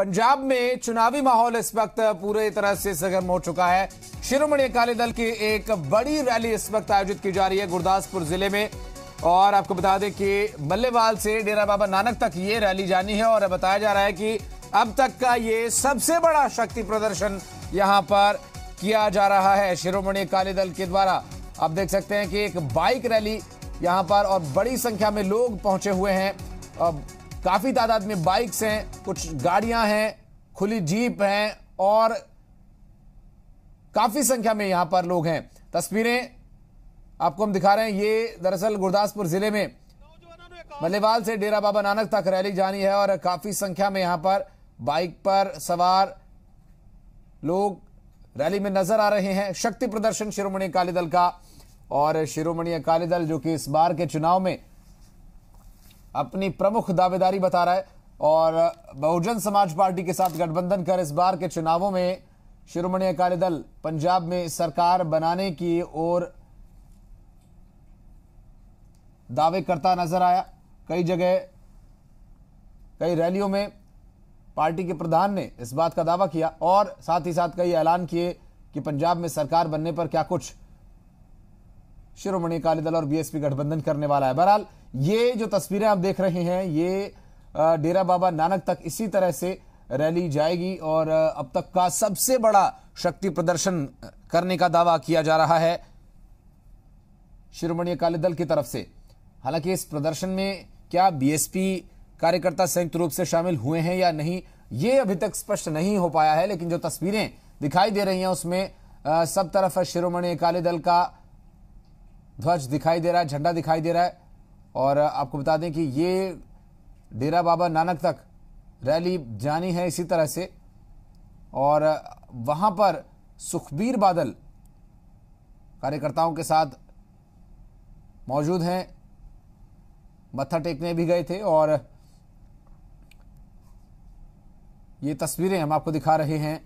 पंजाब में चुनावी माहौल इस वक्त पूरे तरह से सगर्म हो चुका है शिरोमणि अकाली दल की एक बड़ी रैली इस वक्त आयोजित की जा रही है गुरदासपुर जिले में और आपको बता दें कि मल्लेवाल से डेरा बाबा नानक तक ये रैली जानी है और बताया जा रहा है कि अब तक का ये सबसे बड़ा शक्ति प्रदर्शन यहाँ पर किया जा रहा है शिरोमणि अकाली दल के द्वारा आप देख सकते हैं कि एक बाइक रैली यहाँ पर और बड़ी संख्या में लोग पहुंचे हुए हैं काफ़ी तादाद में बाइक्स हैं कुछ गाड़ियां हैं खुली जीप हैं और काफ़ी संख्या में यहां पर लोग हैं तस्वीरें आपको हम दिखा रहे हैं ये दरअसल गुरदासपुर ज़िले में मल्लेवाल से डेरा बाबा नानक तक रैली जानी है और काफ़ी संख्या में यहां पर बाइक पर सवार लोग रैली में नजर आ रहे हैं शक्ति प्रदर्शन शिरोमणि अकाली दल का और शिरोमणि अकाली दल जो कि इस बार के चुनाव में अपनी प्रमुख दावेदारी बता रहा है और बहुजन समाज पार्टी के साथ गठबंधन कर इस बार के चुनावों में शिरोमणि अकाली दल पंजाब में सरकार बनाने की ओर दावे करता नजर आया कई जगह कई रैलियों में पार्टी के प्रधान ने इस बात का दावा किया और साथ ही साथ कई ऐलान किए कि पंजाब में सरकार बनने पर क्या कुछ शिरोमणि अकाली दल और बीएसपी गठबंधन करने वाला है बहरहाल ये जो तस्वीरें आप देख रहे हैं ये डेरा बाबा नानक तक इसी तरह से रैली जाएगी और अब तक का सबसे बड़ा शक्ति प्रदर्शन करने का दावा किया जा रहा है शिरोमणी अकाली दल की तरफ से हालांकि इस प्रदर्शन में क्या बीएसपी कार्यकर्ता संयुक्त रूप से शामिल हुए हैं या नहीं ये अभी तक स्पष्ट नहीं हो पाया है लेकिन जो तस्वीरें दिखाई दे रही हैं उसमें आ, सब तरफ शिरोमणि अकाली दल का ध्वज दिखाई दे रहा है झंडा दिखाई दे रहा है और आपको बता दें कि ये डेरा बाबा नानक तक रैली जानी है इसी तरह से और वहाँ पर सुखबीर बादल कार्यकर्ताओं के साथ मौजूद हैं मत्था टेकने भी गए थे और ये तस्वीरें हम आपको दिखा रहे हैं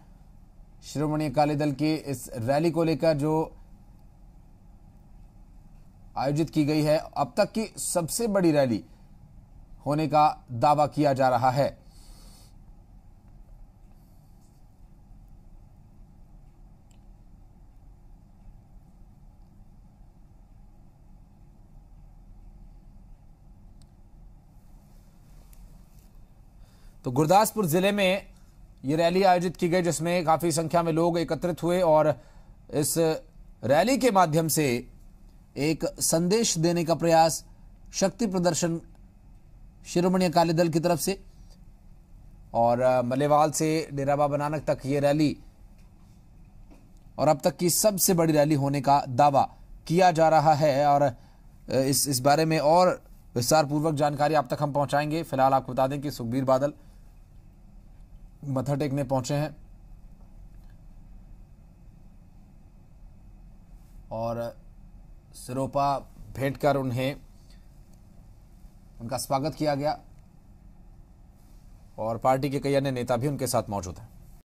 श्रोमणी अकाली दल की इस रैली को लेकर जो आयोजित की गई है अब तक की सबसे बड़ी रैली होने का दावा किया जा रहा है तो गुरदासपुर जिले में यह रैली आयोजित की गई जिसमें काफी संख्या में लोग एकत्रित हुए और इस रैली के माध्यम से एक संदेश देने का प्रयास शक्ति प्रदर्शन शिरोमणि अकाली दल की तरफ से और मलेवाल से डेरा बाबा नानक तक ये रैली और अब तक की सबसे बड़ी रैली होने का दावा किया जा रहा है और इस इस बारे में और विस्तार पूर्वक जानकारी आप तक हम पहुंचाएंगे फिलहाल आपको बता दें कि सुखबीर बादल मथा टेकने पहुंचे हैं और सिरोपा भेंट कर उन्हें उनका स्वागत किया गया और पार्टी के कई अन्य नेता भी उनके साथ मौजूद हैं